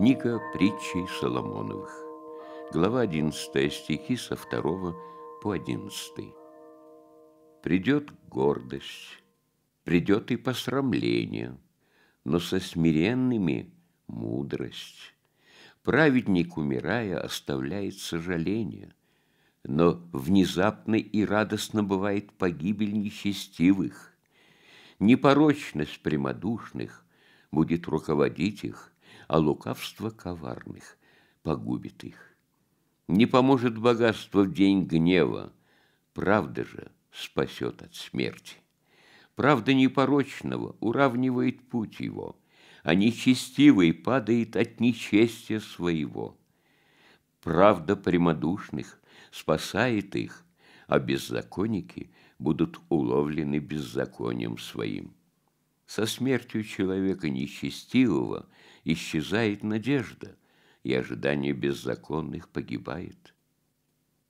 Книга притчей Соломоновых. Глава 11 стихи со 2 по 11. Придет гордость, придет и посрамление, но со смиренными мудрость. Праведник, умирая, оставляет сожаление, но внезапно и радостно бывает погибель нечестивых. Непорочность прямодушных будет руководить их, а лукавство коварных погубит их. Не поможет богатство в день гнева, правда же спасет от смерти. Правда непорочного уравнивает путь его, а нечестивый падает от нечестия своего. Правда прямодушных спасает их, а беззаконники будут уловлены беззаконием своим. Со смертью человека нечестивого – исчезает надежда, и ожидание беззаконных погибает.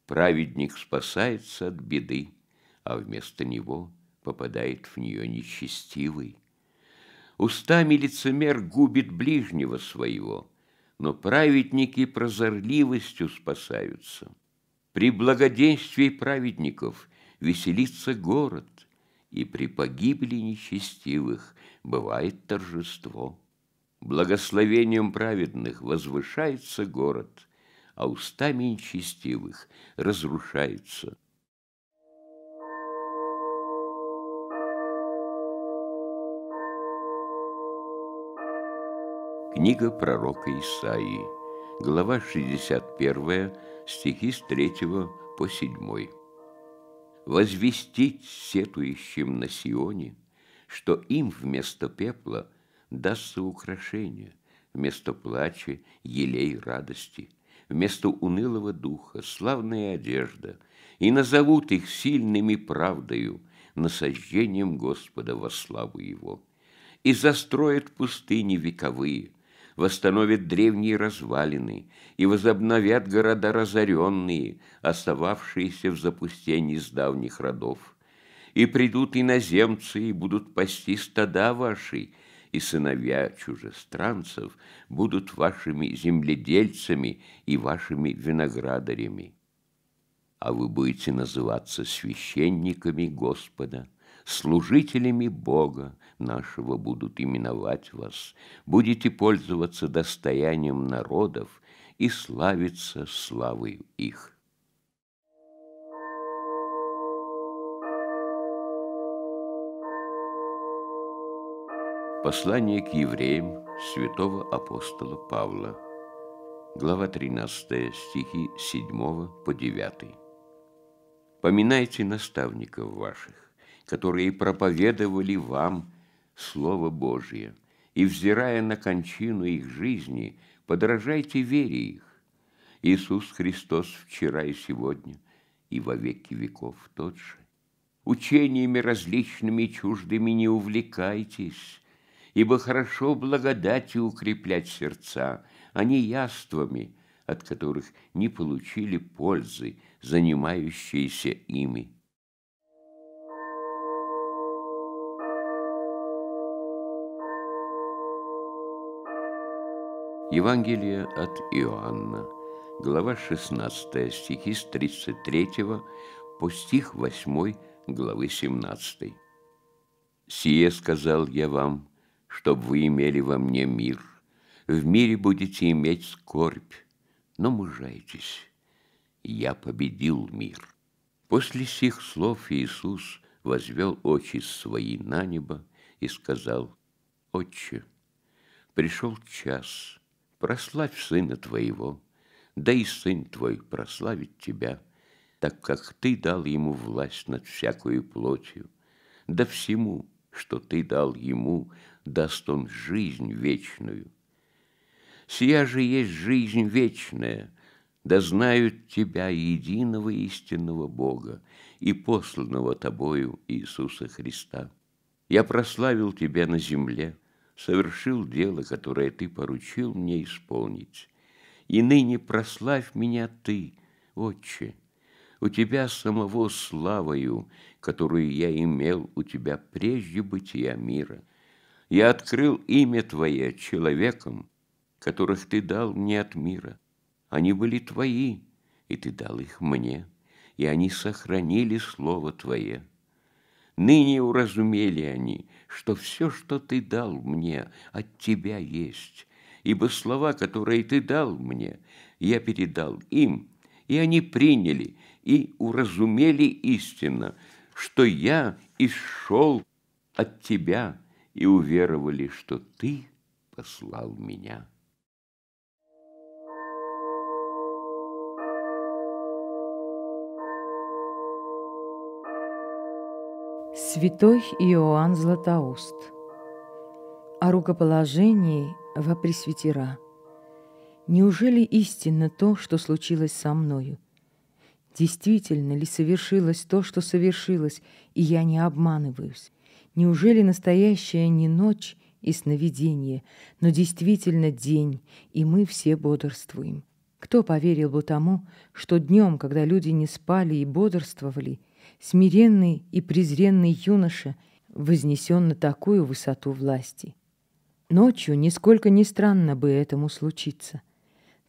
Праведник спасается от беды, а вместо него попадает в нее нечестивый. Устами лицемер губит ближнего своего, но праведники прозорливостью спасаются. При благоденствии праведников веселится город, и при погибели нечестивых бывает торжество. Благословением праведных возвышается город, а устами нечестивых разрушается. Книга пророка Исаии, глава 61, стихи с 3 по 7. «Возвестить сетующим на Сионе, что им вместо пепла – дастся украшение, вместо плача елей радости, вместо унылого духа славная одежда, и назовут их сильными правдою, насаждением Господа во славу Его. И застроят пустыни вековые, восстановят древние развалины и возобновят города разоренные, остававшиеся в запустении с давних родов. И придут иноземцы и будут пасти стада вашей и сыновья чужестранцев будут вашими земледельцами и вашими виноградарями, а вы будете называться священниками Господа» служителями Бога нашего будут именовать вас, будете пользоваться достоянием народов и славиться славой их». Послание к евреям святого апостола Павла. Глава 13, стихи 7 по 9. «Поминайте наставников ваших, которые проповедовали вам Слово Божие, и, взирая на кончину их жизни, подражайте вере их. Иисус Христос вчера и сегодня, и во веки веков тот же. Учениями различными чуждыми не увлекайтесь» ибо хорошо благодати укреплять сердца, а не яствами, от которых не получили пользы, занимающиеся ими. Евангелие от Иоанна, глава 16, стихи с 33 по стих 8 главы 17. «Сие сказал я вам, чтобы вы имели во мне мир. В мире будете иметь скорбь, но мужайтесь. Я победил мир». После сих слов Иисус возвел очи свои на небо и сказал, «Отче, пришел час, прославь сына твоего, да и сын твой прославит тебя, так как ты дал ему власть над всякою плотью, да всему, что ты дал ему, даст он жизнь вечную. Сия же есть жизнь вечная, да знают тебя единого истинного Бога и посланного тобою Иисуса Христа. Я прославил тебя на земле, совершил дело, которое ты поручил мне исполнить. И ныне прославь меня ты, Отче, у тебя самого славою, которую я имел у тебя прежде бытия мира. Я открыл имя Твое человеком, которых Ты дал мне от мира. Они были Твои, и Ты дал их мне, и они сохранили Слово Твое. Ныне уразумели они, что все, что Ты дал мне, от Тебя есть, ибо слова, которые Ты дал мне, я передал им, и они приняли – и уразумели истинно, что я исшел от тебя, и уверовали, что ты послал меня. Святой Иоанн Златоуст О рукоположении во пресвитера Неужели истинно то, что случилось со мною? Действительно ли совершилось то, что совершилось, и я не обманываюсь? Неужели настоящая не ночь и сновидение, но действительно день, и мы все бодрствуем? Кто поверил бы тому, что днем, когда люди не спали и бодрствовали, смиренный и презренный юноша вознесен на такую высоту власти? Ночью нисколько не странно бы этому случиться —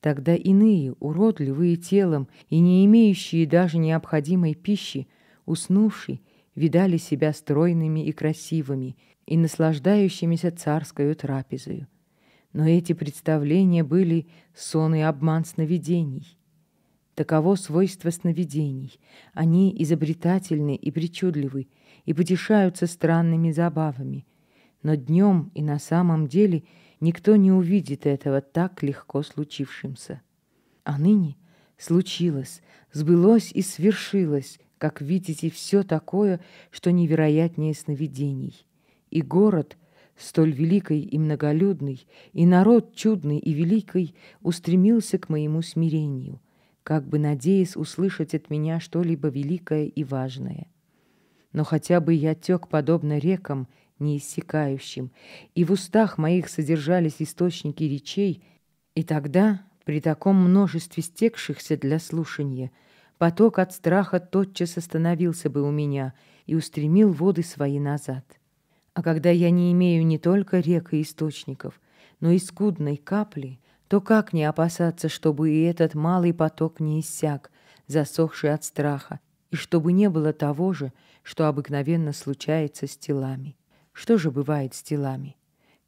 Тогда иные, уродливые телом и не имеющие даже необходимой пищи, уснувшие, видали себя стройными и красивыми и наслаждающимися царской трапезою. Но эти представления были сон и обман сновидений. Таково свойство сновидений. Они изобретательны и причудливы, и потешаются странными забавами. Но днем и на самом деле – Никто не увидит этого так легко случившимся. А ныне случилось, сбылось и свершилось, как видите, все такое, что невероятнее сновидений. И город, столь великий и многолюдный, и народ чудный и великий, устремился к моему смирению, как бы надеясь услышать от меня что-либо великое и важное. Но хотя бы я тек подобно рекам — неиссякающим, и в устах моих содержались источники речей, и тогда, при таком множестве стекшихся для слушания, поток от страха тотчас остановился бы у меня и устремил воды свои назад. А когда я не имею не только рек и источников, но и скудной капли, то как не опасаться, чтобы и этот малый поток не иссяк, засохший от страха, и чтобы не было того же, что обыкновенно случается с телами. Что же бывает с телами?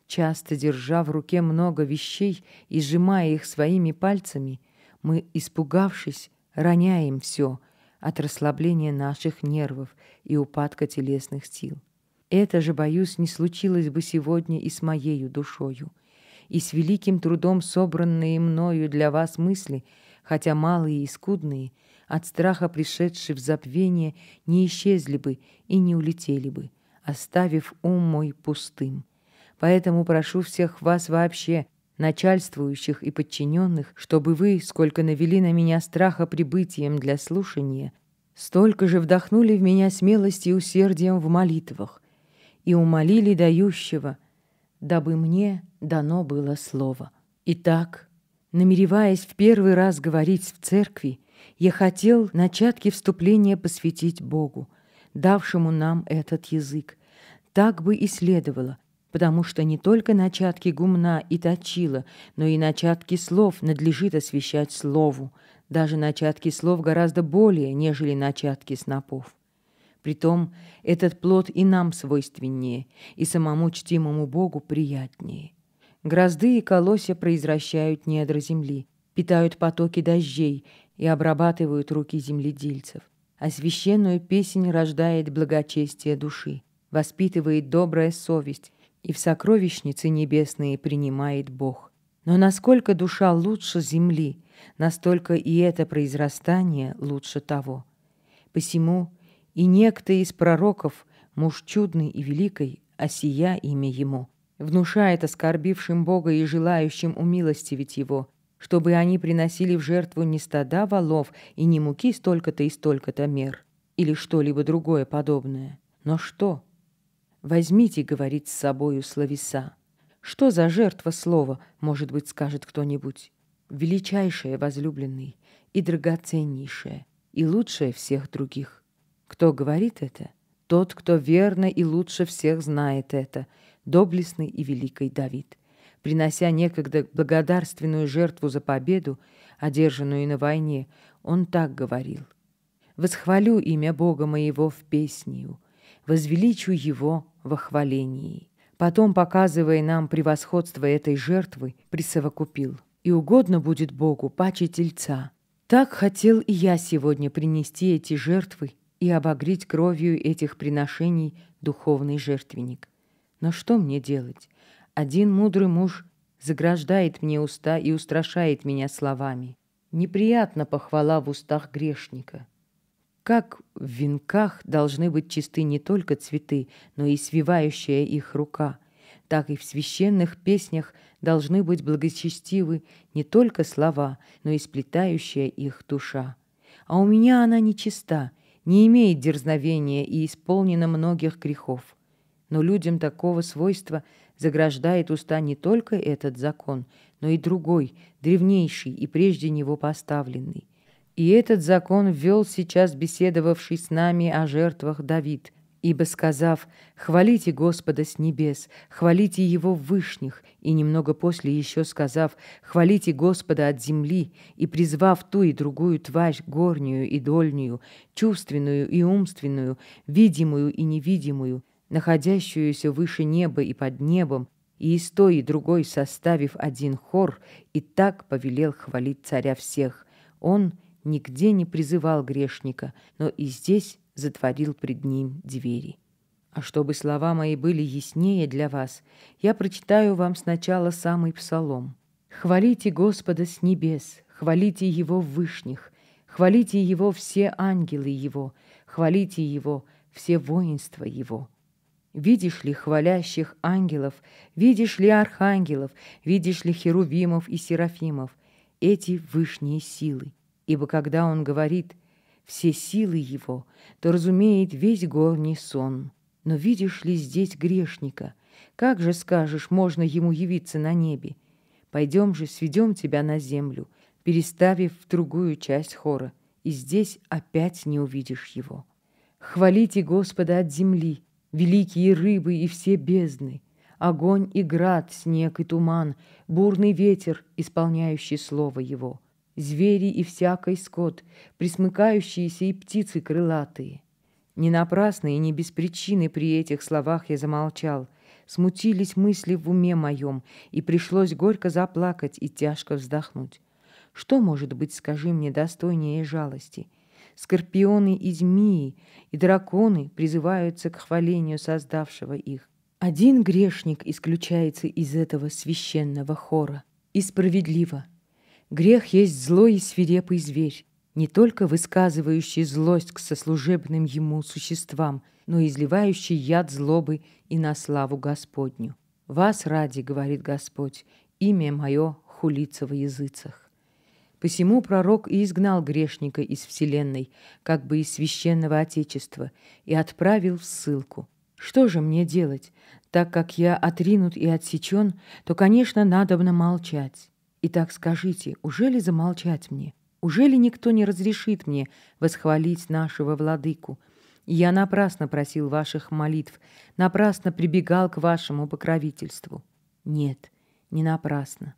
Часто, держа в руке много вещей и сжимая их своими пальцами, мы, испугавшись, роняем все от расслабления наших нервов и упадка телесных сил. Это же, боюсь, не случилось бы сегодня и с моею душою. И с великим трудом собранные мною для вас мысли, хотя малые и скудные, от страха пришедшие в забвение, не исчезли бы и не улетели бы, оставив ум мой пустым. Поэтому прошу всех вас вообще, начальствующих и подчиненных, чтобы вы, сколько навели на меня страха прибытием для слушания, столько же вдохнули в меня смелость и усердием в молитвах и умолили дающего, дабы мне дано было слово. Итак, намереваясь в первый раз говорить в церкви, я хотел начатки вступления посвятить Богу, давшему нам этот язык. Так бы и следовало, потому что не только начатки гумна и точила, но и начатки слов надлежит освещать слову, даже начатки слов гораздо более, нежели начатки снопов. Притом этот плод и нам свойственнее, и самому чтимому Богу приятнее. Грозды и колосья произвращают недра земли, питают потоки дождей и обрабатывают руки земледельцев а священную песнь рождает благочестие души, воспитывает добрая совесть, и в сокровищницы небесные принимает Бог. Но насколько душа лучше земли, настолько и это произрастание лучше того. Посему и некто из пророков, муж чудный и великий, а сия имя ему, внушает оскорбившим Бога и желающим умилостивить его, чтобы они приносили в жертву не стада волов и не муки столько-то и столько-то мер, или что-либо другое подобное. Но что? «Возьмите, — говорит с собою словеса, — что за жертва слова, может быть, скажет кто-нибудь? Величайшая, возлюбленный, и драгоценнейшая и лучшая всех других. Кто говорит это? Тот, кто верно и лучше всех знает это, доблестный и великий Давид». Принося некогда благодарственную жертву за победу, одержанную на войне, он так говорил. «Восхвалю имя Бога моего в песнию, возвеличу его во хвалении». Потом, показывая нам превосходство этой жертвы, присовокупил. «И угодно будет Богу паче тельца». Так хотел и я сегодня принести эти жертвы и обогреть кровью этих приношений духовный жертвенник. Но что мне делать? Один мудрый муж заграждает мне уста и устрашает меня словами. Неприятна похвала в устах грешника. Как в венках должны быть чисты не только цветы, но и свивающая их рука, так и в священных песнях должны быть благочестивы не только слова, но и сплетающая их душа. А у меня она нечиста, не имеет дерзновения и исполнена многих грехов. Но людям такого свойства – заграждает уста не только этот закон, но и другой, древнейший и прежде него поставленный. И этот закон ввел сейчас беседовавший с нами о жертвах Давид, ибо сказав «Хвалите Господа с небес, хвалите Его в вышних», и немного после еще сказав «Хвалите Господа от земли», и призвав ту и другую тварь, горнюю и дольнюю, чувственную и умственную, видимую и невидимую, находящуюся выше неба и под небом, и из той и другой составив один хор, и так повелел хвалить царя всех. Он нигде не призывал грешника, но и здесь затворил пред ним двери. А чтобы слова мои были яснее для вас, я прочитаю вам сначала самый псалом. «Хвалите Господа с небес, хвалите Его в вышних, хвалите Его все ангелы Его, хвалите Его все воинства Его». Видишь ли хвалящих ангелов, видишь ли архангелов, видишь ли херувимов и серафимов, эти вышние силы. Ибо когда он говорит «все силы его», то разумеет весь горний сон. Но видишь ли здесь грешника? Как же, скажешь, можно ему явиться на небе? Пойдем же, сведем тебя на землю, переставив в другую часть хора, и здесь опять не увидишь его. Хвалите Господа от земли, великие рыбы и все бездны, огонь и град, снег и туман, бурный ветер, исполняющий слово его, звери и всякий скот, присмыкающиеся и птицы крылатые. Не напрасно и не без причины при этих словах я замолчал. Смутились мысли в уме моем, и пришлось горько заплакать и тяжко вздохнуть. Что может быть, скажи мне, достойнее жалости — скорпионы и змеи, и драконы призываются к хвалению создавшего их. Один грешник исключается из этого священного хора. И справедливо. Грех есть злой и свирепый зверь, не только высказывающий злость к сослужебным ему существам, но и изливающий яд злобы и на славу Господню. «Вас ради, — говорит Господь, — имя мое хулится во языцах». Посему пророк и изгнал грешника из вселенной, как бы из священного Отечества, и отправил в ссылку. Что же мне делать? Так как я отринут и отсечен, то, конечно, надобно молчать. Итак, скажите, уже ли замолчать мне? Уже ли никто не разрешит мне восхвалить нашего владыку? Я напрасно просил ваших молитв, напрасно прибегал к вашему покровительству. Нет, не напрасно.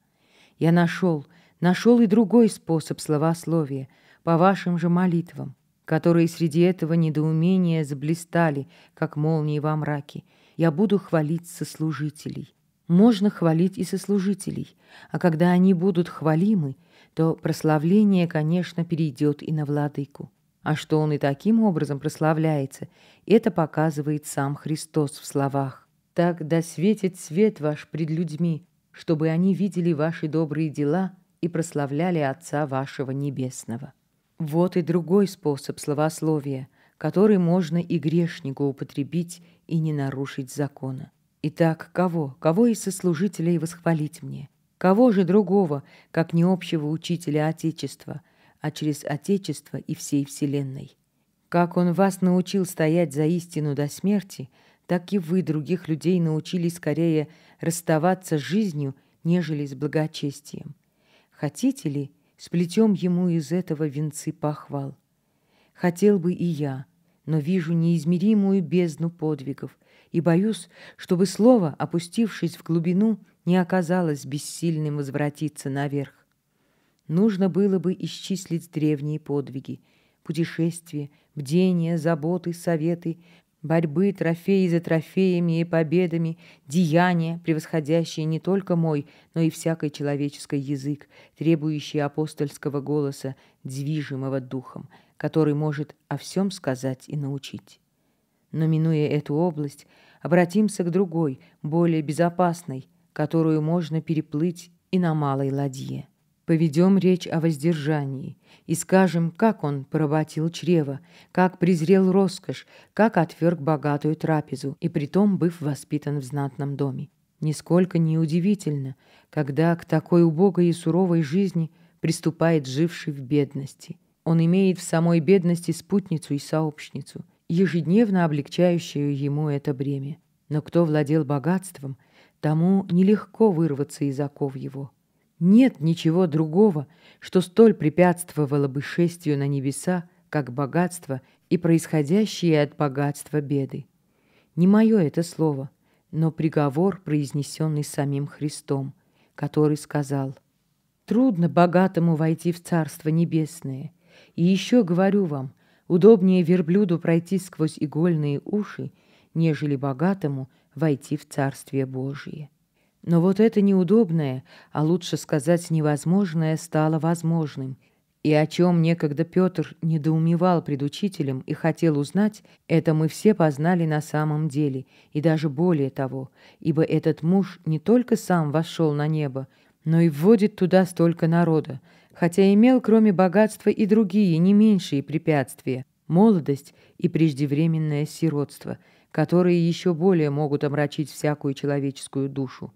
Я нашел, нашел и другой способ словословия, по вашим же молитвам, которые среди этого недоумения заблистали, как молнии во мраке. Я буду хвалить сослужителей. Можно хвалить и сослужителей, а когда они будут хвалимы, то прославление, конечно, перейдет и на владыку. А что он и таким образом прославляется, это показывает сам Христос в словах. «Так да светит свет ваш пред людьми, чтобы они видели ваши добрые дела и прославляли Отца вашего Небесного. Вот и другой способ словословия, который можно и грешнику употребить и не нарушить закона. Итак, кого? Кого из сослужителей восхвалить мне? Кого же другого, как не общего учителя Отечества, а через Отечество и всей Вселенной? Как он вас научил стоять за истину до смерти, так и вы других людей научили скорее расставаться с жизнью, нежели с благочестием. Хотите ли, сплетем ему из этого венцы похвал? Хотел бы и я, но вижу неизмеримую бездну подвигов и боюсь, чтобы слово, опустившись в глубину, не оказалось бессильным возвратиться наверх. Нужно было бы исчислить древние подвиги, путешествия, бдения, заботы, советы, борьбы, трофеи за трофеями и победами, деяния, превосходящие не только мой, но и всякий человеческий язык, требующие апостольского голоса, движимого духом, который может о всем сказать и научить. Но, минуя эту область, обратимся к другой, более безопасной, которую можно переплыть и на малой ладье поведем речь о воздержании и скажем, как он проработил чрево, как презрел роскошь, как отверг богатую трапезу, и притом быв воспитан в знатном доме. Нисколько неудивительно, когда к такой убогой и суровой жизни приступает живший в бедности. Он имеет в самой бедности спутницу и сообщницу, ежедневно облегчающую ему это бремя. Но кто владел богатством, тому нелегко вырваться из оков его – нет ничего другого, что столь препятствовало бы шествию на небеса, как богатство и происходящие от богатства беды. Не мое это слово, но приговор, произнесенный самим Христом, который сказал «Трудно богатому войти в Царство Небесное, и еще говорю вам, удобнее верблюду пройти сквозь игольные уши, нежели богатому войти в Царствие Божие». Но вот это неудобное, а лучше сказать невозможное, стало возможным. И о чем некогда Петр недоумевал пред учителем и хотел узнать, это мы все познали на самом деле, и даже более того, ибо этот муж не только сам вошел на небо, но и вводит туда столько народа, хотя имел кроме богатства и другие, не меньшие препятствия – молодость и преждевременное сиротство, которые еще более могут омрачить всякую человеческую душу.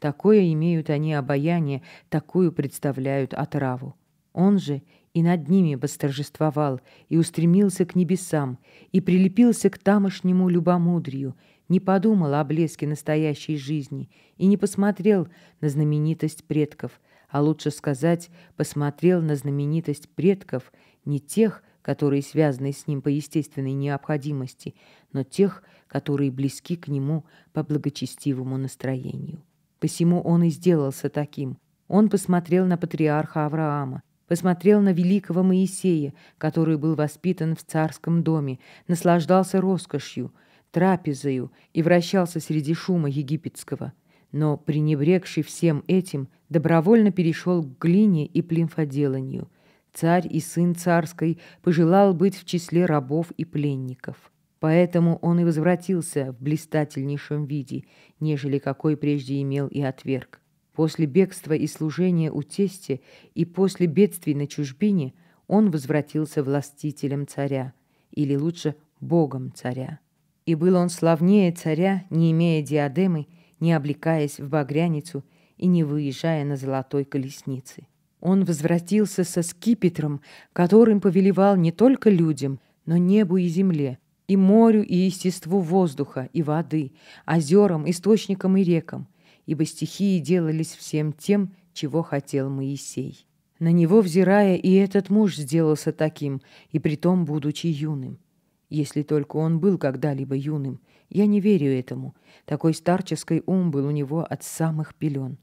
Такое имеют они обаяние, такую представляют отраву. Он же и над ними восторжествовал, и устремился к небесам, и прилепился к тамошнему любомудрию, не подумал о блеске настоящей жизни и не посмотрел на знаменитость предков, а лучше сказать, посмотрел на знаменитость предков не тех, которые связаны с ним по естественной необходимости, но тех, которые близки к нему по благочестивому настроению. Посему он и сделался таким. Он посмотрел на патриарха Авраама, посмотрел на великого Моисея, который был воспитан в царском доме, наслаждался роскошью, трапезою и вращался среди шума египетского. Но, пренебрегший всем этим, добровольно перешел к глине и племфоделанию. Царь и сын царской пожелал быть в числе рабов и пленников. Поэтому он и возвратился в блистательнейшем виде, нежели какой прежде имел и отверг. После бегства и служения у тестя и после бедствий на чужбине он возвратился властителем царя, или лучше богом царя. И был он славнее царя, не имея диадемы, не облекаясь в багряницу и не выезжая на золотой колеснице. Он возвратился со скипетром, которым повелевал не только людям, но небу и земле, и морю, и естеству воздуха, и воды, озерам, источникам и рекам, ибо стихии делались всем тем, чего хотел Моисей. На него взирая, и этот муж сделался таким, и притом будучи юным. Если только он был когда-либо юным, я не верю этому. Такой старческий ум был у него от самых пелен.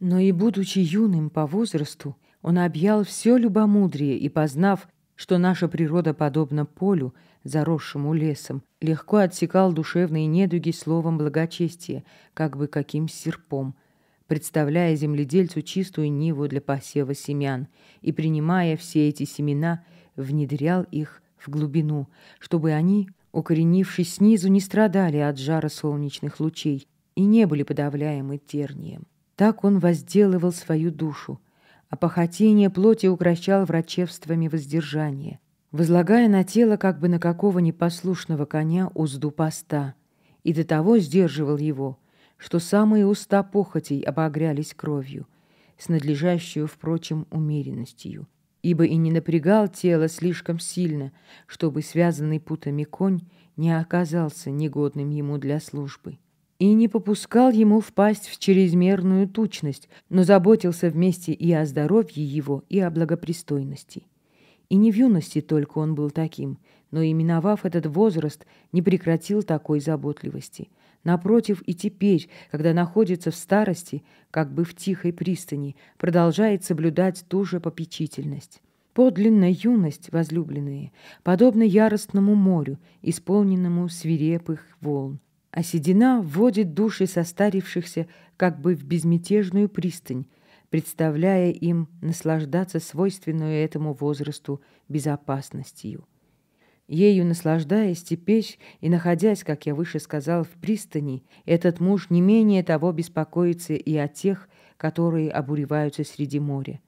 Но и будучи юным по возрасту, он объял все любомудрие и, познав что наша природа подобна полю, заросшему лесом, легко отсекал душевные недуги словом благочестия, как бы каким серпом, представляя земледельцу чистую ниву для посева семян и, принимая все эти семена, внедрял их в глубину, чтобы они, укоренившись снизу, не страдали от жара солнечных лучей и не были подавляемы тернием. Так он возделывал свою душу – а похотение плоти укращал врачевствами воздержания, возлагая на тело как бы на какого непослушного коня узду поста, и до того сдерживал его, что самые уста похотей обогрялись кровью, с надлежащую, впрочем, умеренностью, ибо и не напрягал тело слишком сильно, чтобы связанный путами конь не оказался негодным ему для службы и не попускал ему впасть в чрезмерную тучность, но заботился вместе и о здоровье его, и о благопристойности. И не в юности только он был таким, но и миновав этот возраст, не прекратил такой заботливости. Напротив, и теперь, когда находится в старости, как бы в тихой пристани, продолжает соблюдать ту же попечительность. Подлинная юность, возлюбленные, подобна яростному морю, исполненному свирепых волн, а седина вводит души состарившихся как бы в безмятежную пристань, представляя им наслаждаться свойственную этому возрасту безопасностью. Ею наслаждаясь теперь и находясь, как я выше сказал, в пристани, этот муж не менее того беспокоится и о тех, которые обуреваются среди моря.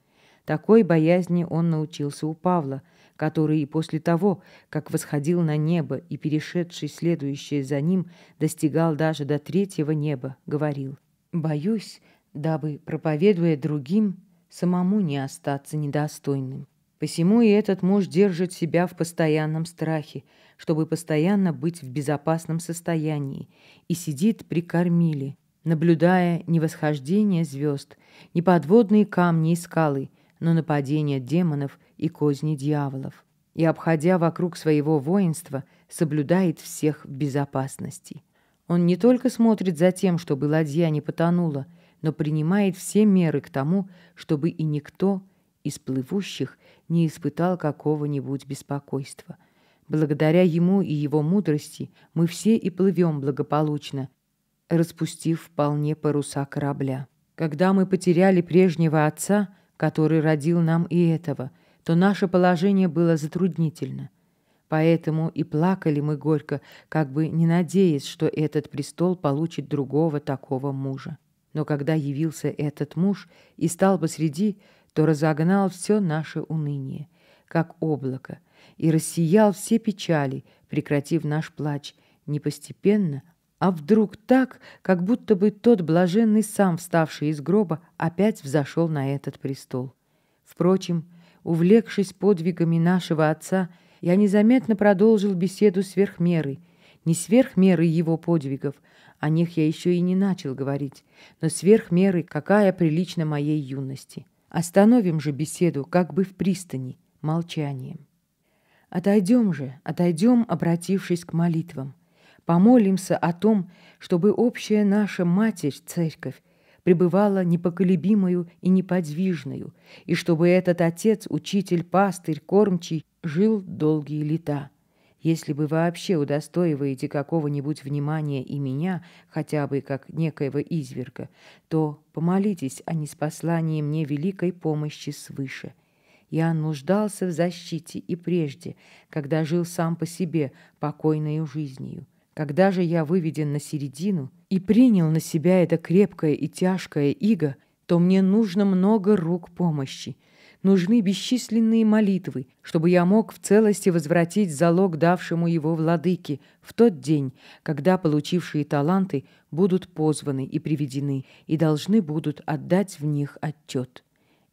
Такой боязни он научился у Павла – который и после того, как восходил на небо и перешедший следующее за ним, достигал даже до третьего неба, говорил, «Боюсь, дабы, проповедуя другим, самому не остаться недостойным. Посему и этот муж держит себя в постоянном страхе, чтобы постоянно быть в безопасном состоянии, и сидит при кормиле, наблюдая не восхождение звезд, не подводные камни и скалы, но нападения демонов и козни дьяволов, и, обходя вокруг своего воинства, соблюдает всех в безопасности. Он не только смотрит за тем, чтобы ладья не потонула, но принимает все меры к тому, чтобы и никто из плывущих не испытал какого-нибудь беспокойства. Благодаря ему и его мудрости мы все и плывем благополучно, распустив вполне паруса корабля. Когда мы потеряли прежнего отца – который родил нам и этого, то наше положение было затруднительно. Поэтому и плакали мы горько, как бы не надеясь, что этот престол получит другого такого мужа. Но когда явился этот муж и стал посреди, то разогнал все наше уныние, как облако, и рассиял все печали, прекратив наш плач не постепенно, а вдруг так, как будто бы тот блаженный сам, вставший из гроба, опять взошел на этот престол. Впрочем, увлекшись подвигами нашего отца, я незаметно продолжил беседу сверх меры, не сверх меры его подвигов, о них я еще и не начал говорить, но сверх меры, какая прилична моей юности. Остановим же беседу, как бы в пристани, молчанием. Отойдем же, отойдем, обратившись к молитвам. Помолимся о том, чтобы общая наша Матерь, Церковь, пребывала непоколебимою и неподвижною, и чтобы этот отец, учитель, пастырь, кормчий, жил долгие лета. Если бы вообще удостоиваете какого-нибудь внимания и меня, хотя бы как некоего изверга, то помолитесь о неспослании мне великой помощи свыше. Я нуждался в защите и прежде, когда жил сам по себе, покойною жизнью. Когда же я выведен на середину и принял на себя это крепкое и тяжкое иго, то мне нужно много рук помощи. Нужны бесчисленные молитвы, чтобы я мог в целости возвратить залог давшему его владыке в тот день, когда получившие таланты будут позваны и приведены, и должны будут отдать в них отчет.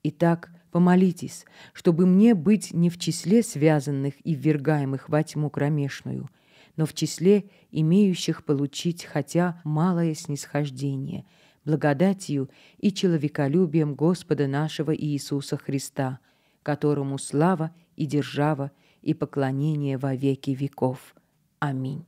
Итак, помолитесь, чтобы мне быть не в числе связанных и ввергаемых во тьму кромешную – но в числе имеющих получить хотя малое снисхождение, благодатью и человеколюбием Господа нашего Иисуса Христа, которому слава и держава и поклонение во веки веков. Аминь.